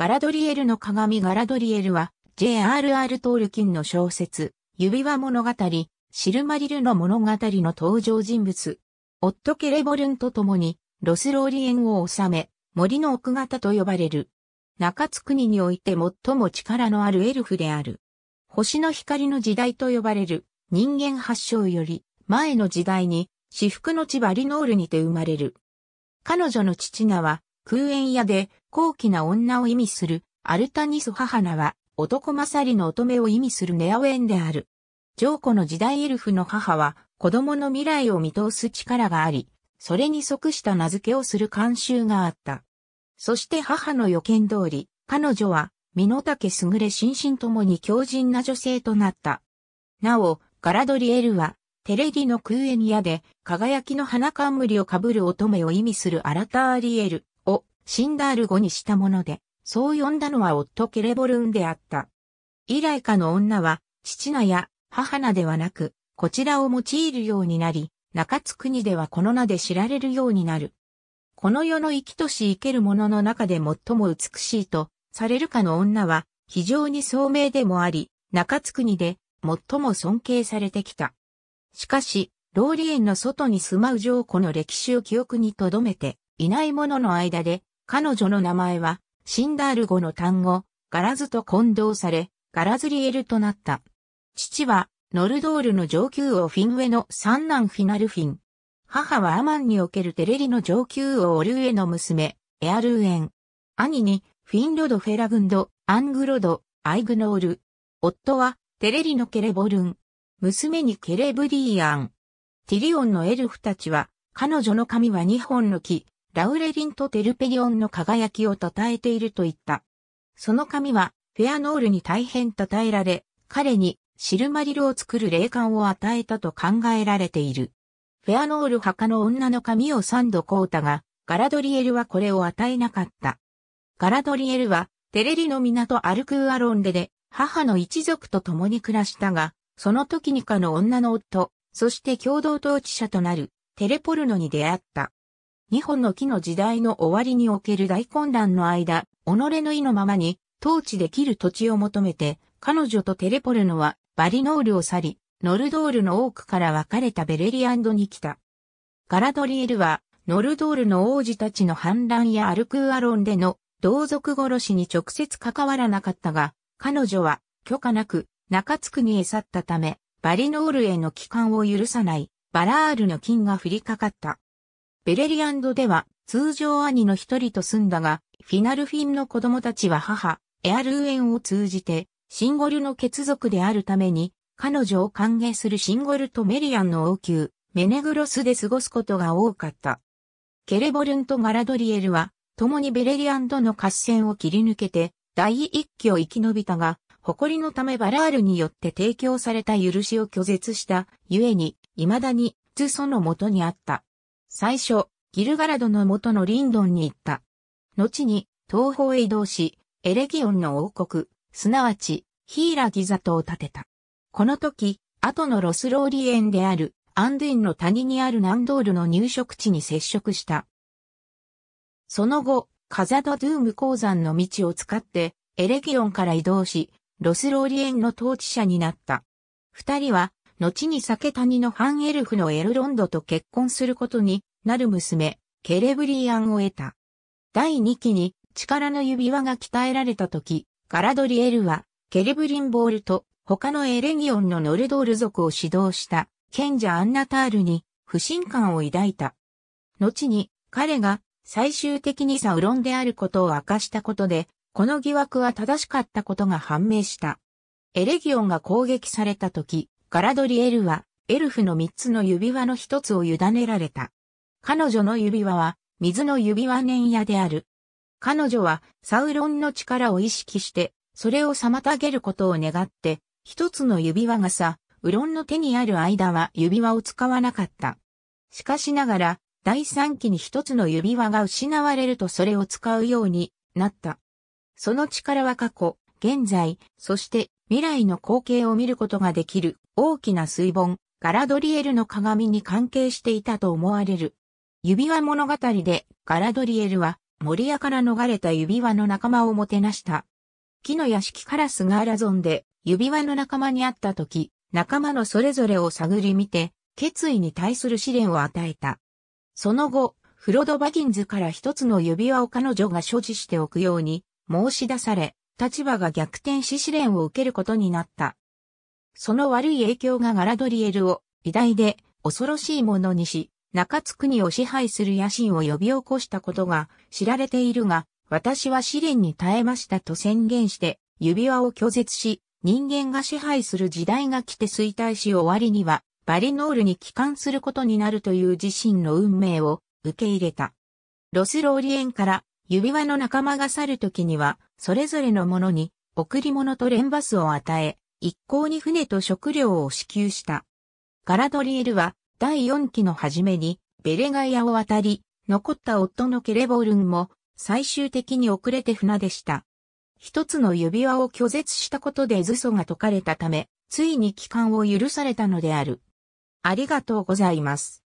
ガラドリエルの鏡ガラドリエルは J.R.R. トールキンの小説、指輪物語、シルマリルの物語の登場人物。オッケレボルンと共に、ロスローリエンを治め、森の奥方と呼ばれる。中津国において最も力のあるエルフである。星の光の時代と呼ばれる人間発祥より前の時代に至福の地バリノールにて生まれる。彼女の父名は空縁屋で高貴な女を意味するアルタニス母名は男勝りの乙女を意味するネアウェンである。上古の時代エルフの母は子供の未来を見通す力があり、それに即した名付けをする慣習があった。そして母の予見通り、彼女は、身の丈優れ心身ともに強靭な女性となった。なお、ガラドリエルは、テレリの空縁屋で、輝きの花冠をかぶる乙女を意味するアラターリエル。シンダール語にしたもので、そう呼んだのは夫ケレボルンであった。以来かの女は、父名や母名ではなく、こちらを用いるようになり、中津国ではこの名で知られるようになる。この世の生きとし生けるものの中で最も美しいと、されるかの女は、非常に聡明でもあり、中津国で最も尊敬されてきた。しかし、ローリエンの外に住まう上古の歴史を記憶に留めていない者の間で、彼女の名前は、シンダール語の単語、ガラズと混同され、ガラズリエルとなった。父は、ノルドールの上級王フィンウェの三男フィナルフィン。母はアマンにおけるテレリの上級王オルウェの娘、エアルーエン。兄に、フィンロド・フェラグンド、アングロド、アイグノール。夫は、テレリのケレボルン。娘にケレブリーアン。ティリオンのエルフたちは、彼女の髪は2本の木、ラウレリンとテルペリオンの輝きを称えていると言った。その髪は、フェアノールに大変称えられ、彼にシルマリルを作る霊感を与えたと考えられている。フェアノール墓の女の髪を三度ドうたが、ガラドリエルはこれを与えなかった。ガラドリエルは、テレリの港アルクーアロンデで、母の一族と共に暮らしたが、その時にかの女の夫、そして共同統治者となる、テレポルノに出会った。日本の木の時代の終わりにおける大混乱の間、己の意のままに、統治できる土地を求めて、彼女とテレポルノは、バリノールを去り、ノルドールの多くから分かれたベレリアンドに来た。ガラドリエルは、ノルドールの王子たちの反乱やアルクーアロンでの同族殺しに直接関わらなかったが、彼女は許可なく中津国へ去ったため、バリノールへの帰還を許さないバラールの金が降りかかった。ベレリアンドでは通常兄の一人と住んだが、フィナルフィンの子供たちは母、エアルーエンを通じて、シンゴルの血族であるために、彼女を歓迎するシンゴルとメリアンの王宮、メネグロスで過ごすことが多かった。ケレボルンとガラドリエルは、共にベレリアンドの合戦を切り抜けて、第一期を生き延びたが、誇りのためバラールによって提供された許しを拒絶した、故に、未だに、ズソの元にあった。最初、ギルガラドの元のリンドンに行った。後に、東方へ移動し、エレギオンの王国、すなわち、ヒーラギザトを建てた。この時、後のロスローリエンである、アンドゥインの谷にあるナンドールの入植地に接触した。その後、カザドドゥーム鉱山の道を使って、エレギオンから移動し、ロスローリエンの統治者になった。二人は、後に酒谷のハンエルフのエルロンドと結婚することになる娘、ケレブリアンを得た。第2期に力の指輪が鍛えられた時、ガラドリエルはケレブリンボールと他のエレギオンのノルドール族を指導した賢者アンナタールに不信感を抱いた。後に彼が最終的にサウロンであることを明かしたことで、この疑惑は正しかったことが判明した。エレギオンが攻撃された時、ガラドリエルは、エルフの三つの指輪の一つを委ねられた。彼女の指輪は、水の指輪年夜である。彼女は、サウロンの力を意識して、それを妨げることを願って、一つの指輪がさ、ウロンの手にある間は指輪を使わなかった。しかしながら、第三期に一つの指輪が失われるとそれを使うようになった。その力は過去、現在、そして未来の光景を見ることができる大きな水盆、ガラドリエルの鏡に関係していたと思われる。指輪物語でガラドリエルは森屋から逃れた指輪の仲間をもてなした。木の屋敷カラスがアラゾンで指輪の仲間に会った時、仲間のそれぞれを探り見て、決意に対する試練を与えた。その後、フロド・バギンズから一つの指輪を彼女が所持しておくように申し出され、立場が逆転し試練を受けることになった。その悪い影響がガラドリエルを偉大で恐ろしいものにし、中津国を支配する野心を呼び起こしたことが知られているが、私は試練に耐えましたと宣言して、指輪を拒絶し、人間が支配する時代が来て衰退し終わりには、バリノールに帰還することになるという自身の運命を受け入れた。ロスローリエンから指輪の仲間が去る時には、それぞれの者に、贈り物と連バスを与え、一向に船と食料を支給した。ガラドリエルは、第4期の初めに、ベレガイアを渡り、残った夫のケレボルンも、最終的に遅れて船でした。一つの指輪を拒絶したことで図素が解かれたため、ついに帰還を許されたのである。ありがとうございます。